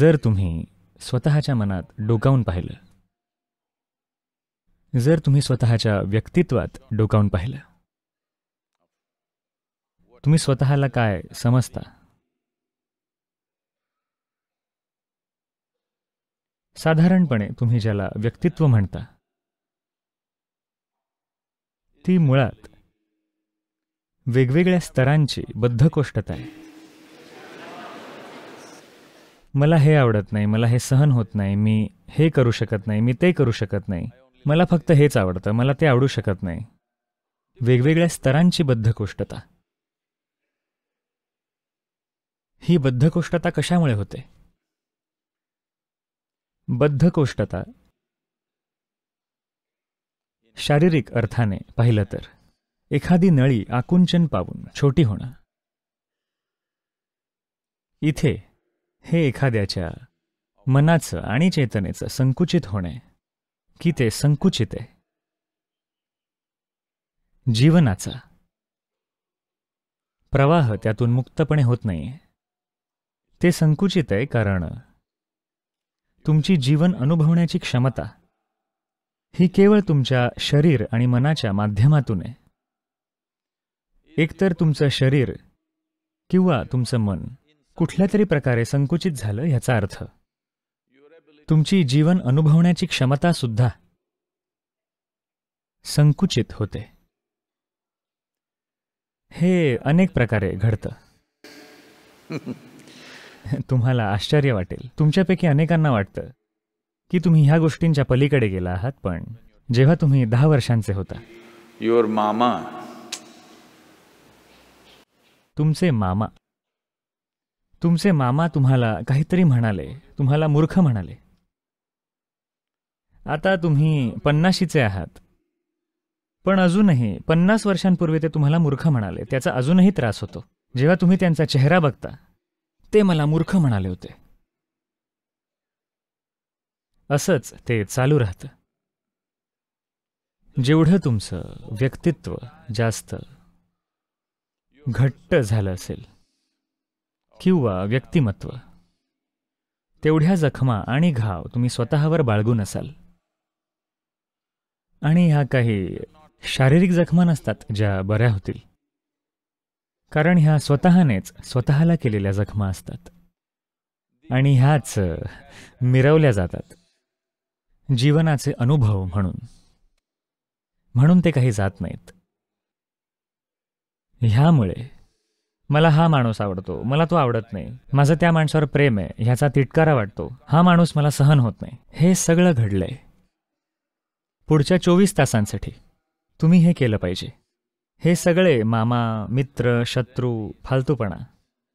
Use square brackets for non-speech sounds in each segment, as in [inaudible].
जर तुम्ही स्वतःच्या मनात डोकावून पाहिलं जर तुम्ही स्वतःच्या व्यक्तित्वात डोकावून पाहिलं तुम्ही स्वतःला काय समजता साधारणपणे तुम्ही ज्याला व्यक्तित्व म्हणता ती मुळात वेगवेगळ्या स्तरांची बद्धकोष्ठता आहे मला हे आवडत नाही मला हे सहन होत नाही मी हे करू शकत नाही मी ते करू शकत नाही मला फक्त हेच आवडतं मला ते आवडू शकत नाही वेगवेगळ्या स्तरांची बद्धकोष्ठता ही बद्धकोष्ठता कशामुळे होते बद्धकोष्ठता शारीरिक अर्थाने पाहिलं तर एखादी नळी आकुंचन पावून छोटी होणं इथे हे एखाद्याच्या मनाचं आणि चेतनेचं संकुचित होणे की ते संकुचित आहे जीवनाचा प्रवाह त्यातून मुक्तपणे होत नाही ते संकुचित आहे कारण तुमची जीवन अनुभवण्याची क्षमता ही केवळ तुमच्या शरीर आणि मनाच्या माध्यमातून आहे एकतर तुमचं शरीर किंवा तुमचं मन कुठल्या तरी प्रकारे संकुचित झालं याचा अर्थ तुमची जीवन अनुभवण्याची क्षमता सुद्धा संकुचित होते हे अनेक प्रकारे घडतं [laughs] तुम्हाला आश्चर्य वाटेल तुमच्यापैकी अनेकांना वाटतं की तुम्ही ह्या गोष्टींच्या पलीकडे गेला आहात पण जेव्हा तुम्ही दहा वर्षांचे होता युअर मामा तुमचे मामा तुमचे मामा तुम्हाला काहीतरी म्हणाले तुम्हाला मूर्ख म्हणाले आता तुम्ही पन्नाशीचे आहात पण अजूनही पन्नास वर्षांपूर्वी ते तुम्हाला मूर्ख म्हणाले त्याचा अजूनही त्रास होतो जेव्हा तुम्ही त्यांचा चेहरा बघता ते मला मूर्ख म्हणाले होते असंच ते चालू राहतं जेवढं तुमचं व्यक्तित्व जास्त घट्ट झालं असेल किंवा व्यक्तिमत्व तेवढ्या जखमा आणि घाव तुम्ही स्वतःवर बाळगून असाल आणि ह्या काही शारीरिक जखमा नसतात ज्या बऱ्या होतील कारण ह्या स्वतःनेच स्वतःला केलेल्या जखमा असतात आणि ह्याच मिरवल्या जातात जीवनाचे अनुभव म्हणून म्हणून ते काही जात नाहीत ह्यामुळे मला हा माणूस आवडतो मला तो आवडत नाही माझं त्या माणसावर प्रेम आहे ह्याचा तिटकारा वाटतो हा माणूस मला सहन होत नाही हे सगळं घडलंय पुढच्या चोवीस तासांसाठी तुम्ही हे केलं पाहिजे हे सगळे मामा मित्र शत्रू फालतूपणा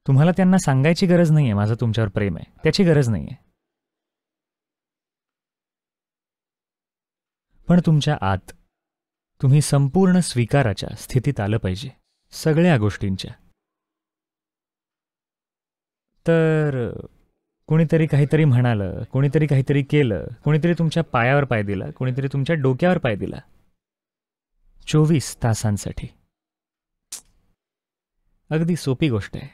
तुम्हाला त्यांना सांगायची गरज नाही आहे माझं तुमच्यावर प्रेम आहे त्याची गरज नाही आहे पण तुमच्या आत तुम्ही संपूर्ण स्वीकाराच्या स्थितीत आलं पाहिजे सगळ्या गोष्टींच्या तर कुणीतरी काहीतरी म्हणालं कोणीतरी काहीतरी केलं कोणीतरी तुमच्या पायावर पाय दिला कोणीतरी तुमच्या डोक्यावर पाय दिला चोवीस तासांसाठी अगदी सोपी गोष्ट आहे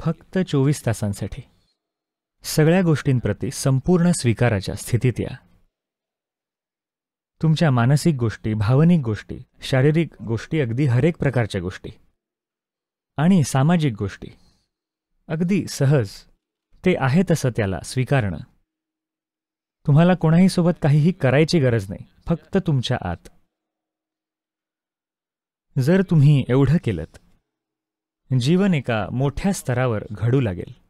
फक्त चोवीस तासांसाठी सगळ्या गोष्टींप्रती संपूर्ण स्वीकाराच्या स्थितीत या तुमच्या मानसिक गोष्टी भावनिक गोष्टी शारीरिक गोष्टी अगदी हरेक प्रकारच्या गोष्टी आणि सामाजिक गोष्टी अगदी सहज ते आहे तसं त्याला स्वीकारणं तुम्हाला कोणाही सोबत काहीही करायची गरज नाही फक्त तुमच्या आत जर तुम्ही एवढं केलं जीवन एका मोठ्या स्तरावर घडू लागेल